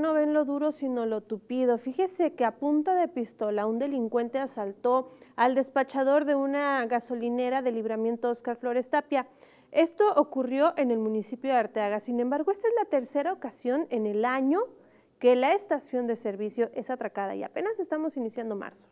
no ven lo duro sino lo tupido. Fíjese que a punta de pistola un delincuente asaltó al despachador de una gasolinera de libramiento Oscar Flores Tapia. Esto ocurrió en el municipio de Arteaga. Sin embargo, esta es la tercera ocasión en el año que la estación de servicio es atracada y apenas estamos iniciando marzo.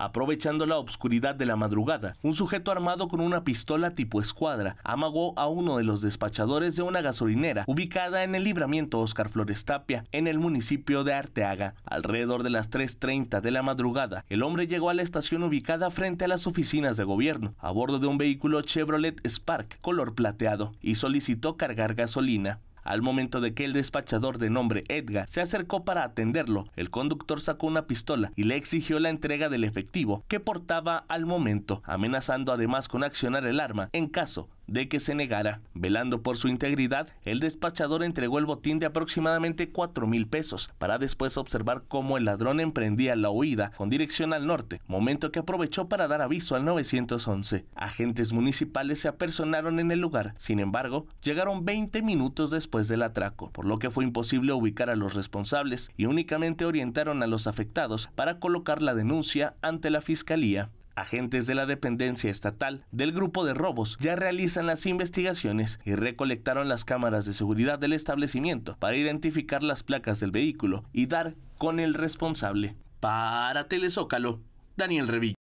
Aprovechando la obscuridad de la madrugada, un sujeto armado con una pistola tipo escuadra amagó a uno de los despachadores de una gasolinera ubicada en el libramiento Oscar Flores Tapia, en el municipio de Arteaga. Alrededor de las 3.30 de la madrugada, el hombre llegó a la estación ubicada frente a las oficinas de gobierno, a bordo de un vehículo Chevrolet Spark color plateado, y solicitó cargar gasolina. Al momento de que el despachador de nombre Edgar se acercó para atenderlo, el conductor sacó una pistola y le exigió la entrega del efectivo que portaba al momento, amenazando además con accionar el arma en caso de que se negara. Velando por su integridad, el despachador entregó el botín de aproximadamente 4 mil pesos para después observar cómo el ladrón emprendía la huida con dirección al norte, momento que aprovechó para dar aviso al 911. Agentes municipales se apersonaron en el lugar, sin embargo, llegaron 20 minutos después del atraco, por lo que fue imposible ubicar a los responsables y únicamente orientaron a los afectados para colocar la denuncia ante la fiscalía. Agentes de la dependencia estatal del grupo de robos ya realizan las investigaciones y recolectaron las cámaras de seguridad del establecimiento para identificar las placas del vehículo y dar con el responsable. Para Telezócalo, Daniel Revilla.